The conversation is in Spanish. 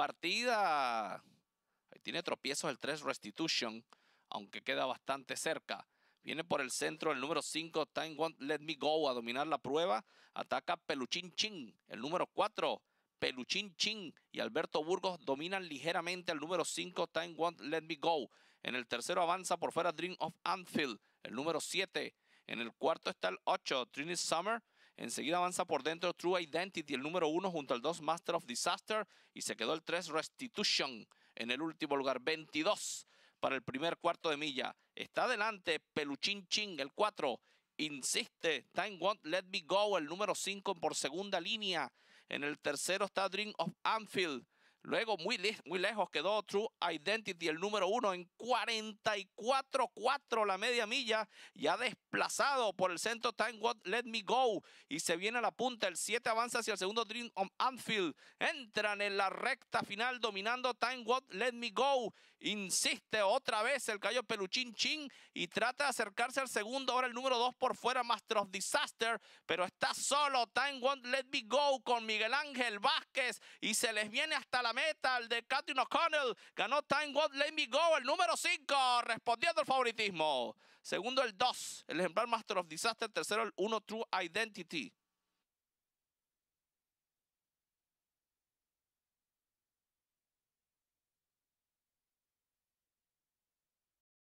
Partida. Ahí tiene tropiezos el 3 Restitution, aunque queda bastante cerca. Viene por el centro el número 5, Time One Let Me Go, a dominar la prueba. Ataca Peluchín Chin, el número 4. Peluchín Chin y Alberto Burgos dominan ligeramente al número 5, Time One Let Me Go. En el tercero avanza por fuera Dream of Anfield, el número 7. En el cuarto está el 8, Trinity Summer. Enseguida avanza por dentro True Identity, el número uno, junto al dos Master of Disaster y se quedó el 3 Restitution en el último lugar. 22 para el primer cuarto de milla. Está adelante Peluchin Ching, el 4. Insiste, Time Won't Let Me Go, el número 5 por segunda línea. En el tercero está Dream of Anfield. Luego, muy, lejos quedó True Identity, el número uno, en 44-4 la media milla, y ha desplazado por el centro Time What Let Me Go. Y se viene a la punta, el 7 avanza hacia el segundo Dream on Anfield. Entran en la recta final dominando Time What Let Me Go. Insiste otra vez el callo Peluchín Chin y trata de acercarse al segundo. Ahora el número dos por fuera, Master of Disaster, pero está solo Time What Let Me Go con Miguel Ángel Vázquez y se les viene hasta la Metal de Cathy O'Connell. Ganó Time What Let Me Go, el número 5, respondiendo al favoritismo. Segundo, el 2, el ejemplar Master of Disaster. Tercero, el 1, True Identity.